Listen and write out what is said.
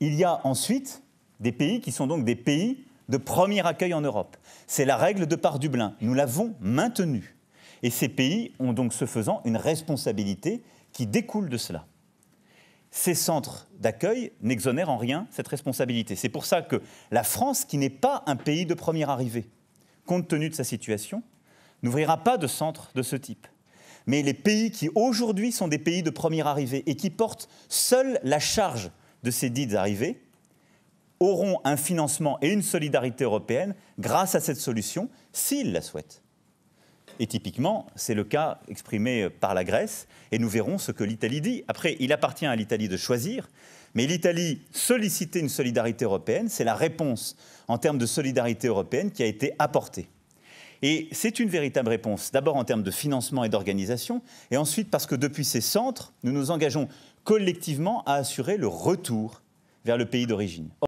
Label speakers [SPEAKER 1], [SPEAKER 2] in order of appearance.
[SPEAKER 1] Il y a ensuite des pays qui sont donc des pays de premier accueil en Europe. C'est la règle de part Dublin. Nous l'avons maintenue. Et ces pays ont donc ce faisant une responsabilité qui découle de cela. Ces centres d'accueil n'exonèrent en rien cette responsabilité. C'est pour ça que la France, qui n'est pas un pays de première arrivée, compte tenu de sa situation, n'ouvrira pas de centres de ce type. Mais les pays qui aujourd'hui sont des pays de première arrivée et qui portent seuls la charge de ces dites arrivées auront un financement et une solidarité européenne grâce à cette solution, s'ils la souhaitent. Et typiquement, c'est le cas exprimé par la Grèce, et nous verrons ce que l'Italie dit. Après, il appartient à l'Italie de choisir, mais l'Italie solliciter une solidarité européenne, c'est la réponse en termes de solidarité européenne qui a été apportée. Et c'est une véritable réponse, d'abord en termes de financement et d'organisation, et ensuite parce que depuis ces centres, nous nous engageons collectivement à assurer le retour vers le pays d'origine.